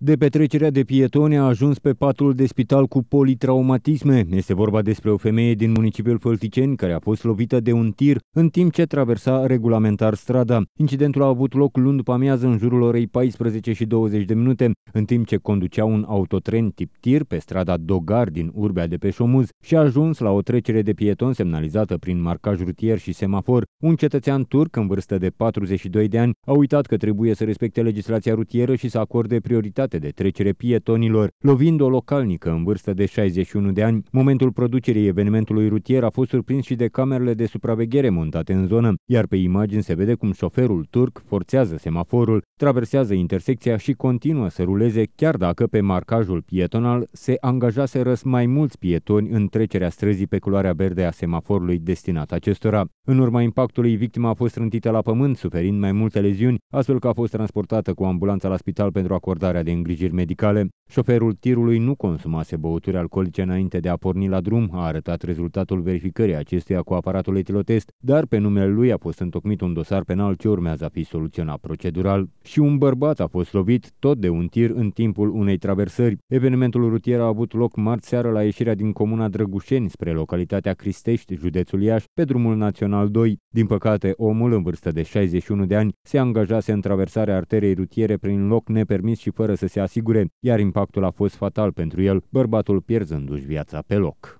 De petrecerea de pietoni a ajuns pe patul de spital cu politraumatisme. Este vorba despre o femeie din municipiul Fălticeni care a fost lovită de un tir în timp ce traversa regulamentar strada. Incidentul a avut loc luni după amiază în jurul orei 14 și 20 de minute, în timp ce conducea un autotren tip tir pe strada Dogar din urbea de pe Șomuz și a ajuns la o trecere de pieton semnalizată prin marcaj rutier și semafor. Un cetățean turc în vârstă de 42 de ani a uitat că trebuie să respecte legislația rutieră și să acorde prioritate facilitate de trecere pietonilor, lovind o localnică în vârstă de 61 de ani. Momentul producerii evenimentului rutier a fost surprins și de camerele de supraveghere montate în zonă, iar pe imagini se vede cum șoferul turc forțează semaforul, traversează intersecția și continuă să ruleze, chiar dacă pe marcajul pietonal se răs mai mulți pietoni în trecerea străzii pe culoarea verde a semaforului destinat acestora. În urma impactului, victima a fost rântită la pământ, suferind mai multe leziuni, astfel că a fost transportată cu ambulanța la spital pentru acordarea de îngrijiri medicale. Șoferul tirului nu consumase băuturi alcoolice înainte de a porni la drum, a arătat rezultatul verificării acesteia cu aparatul etilotest, dar pe numele lui a fost întocmit un dosar penal ce urmează a fi soluționat procedural și un bărbat a fost lovit tot de un tir în timpul unei traversări. Evenimentul rutier a avut loc marți seară la ieșirea din comuna Drăgușeni spre localitatea Cristești, județul Iași, pe drumul național 2. Din păcate, omul în vârstă de 61 de ani se angajase în traversarea arterei rutiere prin loc nepermis și fără să se asigure, iar impactul a fost fatal pentru el, bărbatul pierzându-și viața pe loc.